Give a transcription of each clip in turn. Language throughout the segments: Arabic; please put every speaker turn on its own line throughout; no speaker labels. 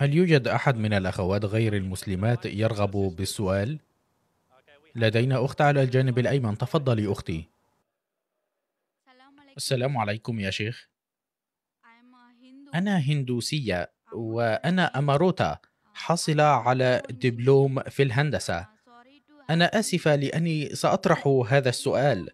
هل يوجد احد من الاخوات غير المسلمات يرغب بالسؤال لدينا اخت على الجانب الايمن تفضلي اختي السلام عليكم يا شيخ انا هندوسيه وانا اماروتا حاصله على دبلوم في الهندسه انا اسفه لاني ساطرح هذا السؤال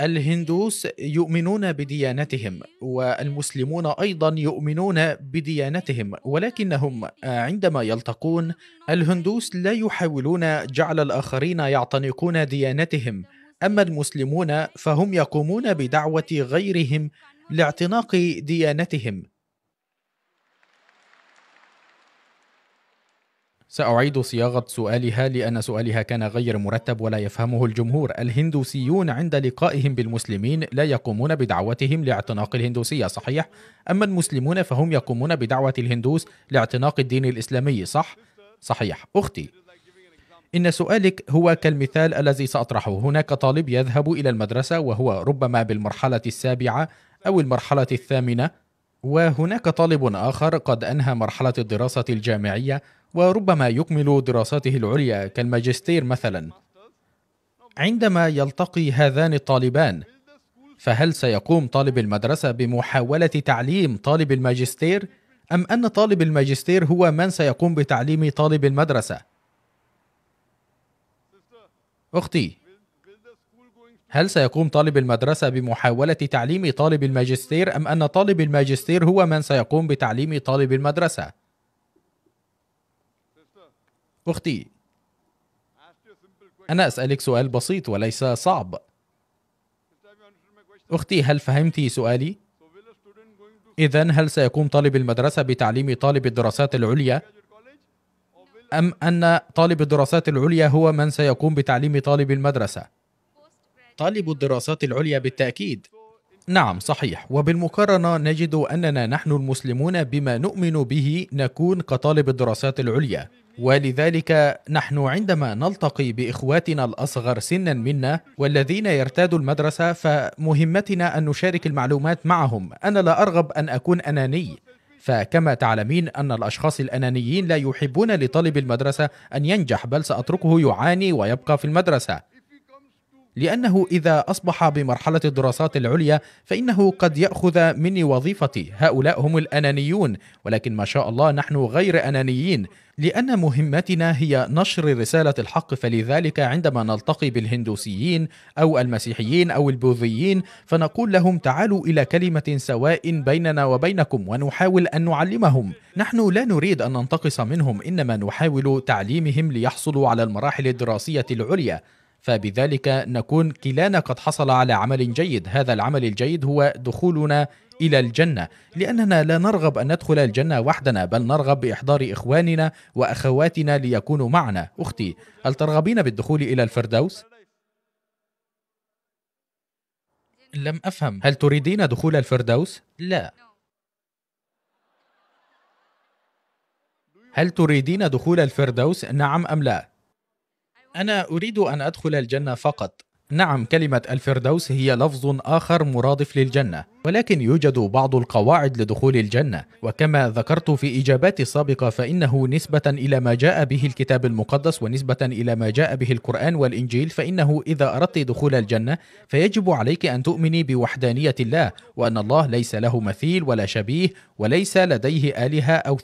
الهندوس يؤمنون بديانتهم والمسلمون ايضا يؤمنون بديانتهم ولكنهم آه، عندما يلتقون الهندوس لا يحاولون جعل الاخرين يعتنقون ديانتهم اما المسلمون فهم يقومون بدعوه غيرهم لاعتناق ديانتهم سأعيد صياغة سؤالها لأن سؤالها كان غير مرتب ولا يفهمه الجمهور الهندوسيون عند لقائهم بالمسلمين لا يقومون بدعوتهم لاعتناق الهندوسية صحيح؟ أما المسلمون فهم يقومون بدعوة الهندوس لاعتناق الدين الإسلامي صح؟ صحيح أختي إن سؤالك هو كالمثال الذي سأطرحه هناك طالب يذهب إلى المدرسة وهو ربما بالمرحلة السابعة أو المرحلة الثامنة وهناك طالب آخر قد أنهى مرحلة الدراسة الجامعية وربما يكمل دراساته العليا كالماجستير مثلا. عندما يلتقي هذان الطالبان، فهل سيقوم طالب المدرسة بمحاولة تعليم طالب الماجستير؟ أم أن طالب الماجستير هو من سيقوم بتعليم طالب المدرسة؟ أختي، هل سيقوم طالب المدرسة بمحاولة تعليم طالب الماجستير أم أن طالب الماجستير هو من سيقوم بتعليم طالب المدرسة؟ أختي أنا أسألك سؤال بسيط وليس صعب أختي هل فهمت سؤالي؟ إذا هل سيقوم طالب المدرسة بتعليم طالب الدراسات العليا؟ أم أن طالب الدراسات العليا هو من سيقوم بتعليم طالب المدرسة؟ طالب الدراسات العليا بالتأكيد نعم صحيح وبالمقارنة نجد أننا نحن المسلمون بما نؤمن به نكون كطالب الدراسات العليا ولذلك نحن عندما نلتقي باخواتنا الاصغر سنا منا والذين يرتادوا المدرسه فمهمتنا ان نشارك المعلومات معهم انا لا ارغب ان اكون اناني فكما تعلمين ان الاشخاص الانانيين لا يحبون لطالب المدرسه ان ينجح بل ساتركه يعاني ويبقى في المدرسه لأنه إذا أصبح بمرحلة الدراسات العليا فإنه قد يأخذ مني وظيفتي هؤلاء هم الأنانيون ولكن ما شاء الله نحن غير أنانيين لأن مهمتنا هي نشر رسالة الحق فلذلك عندما نلتقي بالهندوسيين أو المسيحيين أو البوذيين فنقول لهم تعالوا إلى كلمة سواء بيننا وبينكم ونحاول أن نعلمهم نحن لا نريد أن ننتقص منهم إنما نحاول تعليمهم ليحصلوا على المراحل الدراسية العليا فبذلك نكون كلانا قد حصل على عمل جيد هذا العمل الجيد هو دخولنا الى الجنه لاننا لا نرغب ان ندخل الجنه وحدنا بل نرغب باحضار اخواننا واخواتنا ليكونوا معنا اختي هل ترغبين بالدخول الى الفردوس لم افهم هل تريدين دخول الفردوس لا هل تريدين دخول الفردوس نعم ام لا أنا أريد أن أدخل الجنة فقط نعم كلمة الفردوس هي لفظ آخر مرادف للجنة، ولكن يوجد بعض القواعد لدخول الجنة، وكما ذكرت في إجاباتي السابقة فإنه نسبة إلى ما جاء به الكتاب المقدس ونسبة إلى ما جاء به القرآن والإنجيل، فإنه إذا أردت دخول الجنة فيجب عليك أن تؤمني بوحدانية الله، وأن الله ليس له مثيل ولا شبيه، وليس لديه آلهة أو